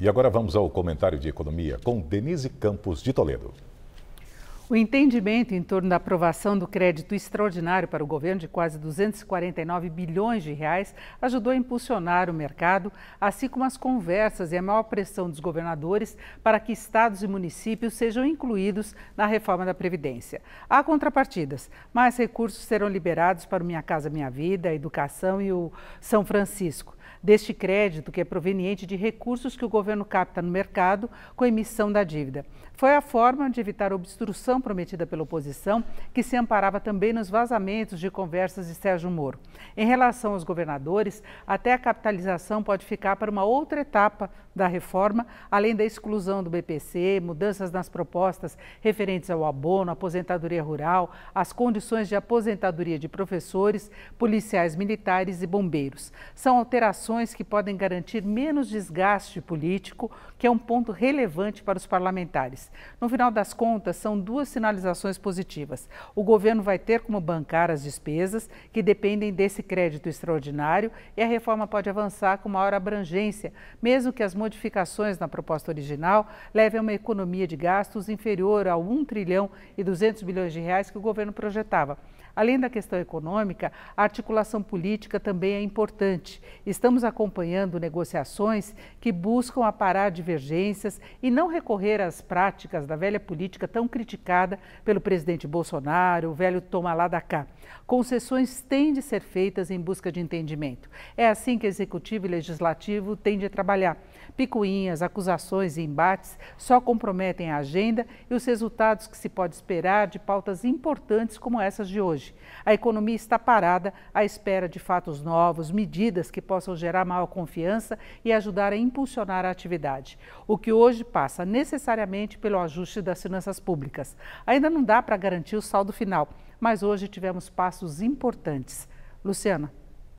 E agora vamos ao comentário de economia com Denise Campos de Toledo. O entendimento em torno da aprovação do crédito extraordinário para o governo de quase 249 bilhões de reais ajudou a impulsionar o mercado, assim como as conversas e a maior pressão dos governadores para que estados e municípios sejam incluídos na reforma da Previdência. Há contrapartidas, mais recursos serão liberados para o Minha Casa Minha Vida, a educação e o São Francisco deste crédito que é proveniente de recursos que o governo capta no mercado com a emissão da dívida. Foi a forma de evitar a obstrução prometida pela oposição, que se amparava também nos vazamentos de conversas de Sérgio Moro. Em relação aos governadores, até a capitalização pode ficar para uma outra etapa da reforma, além da exclusão do BPC, mudanças nas propostas referentes ao abono, aposentadoria rural, as condições de aposentadoria de professores, policiais militares e bombeiros. São alterações ações que podem garantir menos desgaste político, que é um ponto relevante para os parlamentares. No final das contas, são duas sinalizações positivas. O governo vai ter como bancar as despesas que dependem desse crédito extraordinário e a reforma pode avançar com maior abrangência, mesmo que as modificações na proposta original levem a uma economia de gastos inferior a 1 trilhão e 200 bilhões de reais que o governo projetava. Além da questão econômica, a articulação política também é importante. Estamos Estamos acompanhando negociações que buscam aparar divergências e não recorrer às práticas da velha política tão criticada pelo presidente Bolsonaro, o velho toma lá da cá. Concessões têm de ser feitas em busca de entendimento. É assim que executivo e legislativo têm de trabalhar. Picuinhas, acusações e embates só comprometem a agenda e os resultados que se pode esperar de pautas importantes como essas de hoje. A economia está parada à espera de fatos novos, medidas que possam gerar maior confiança e ajudar a impulsionar a atividade, o que hoje passa necessariamente pelo ajuste das finanças públicas. Ainda não dá para garantir o saldo final, mas hoje tivemos passos importantes. Luciana.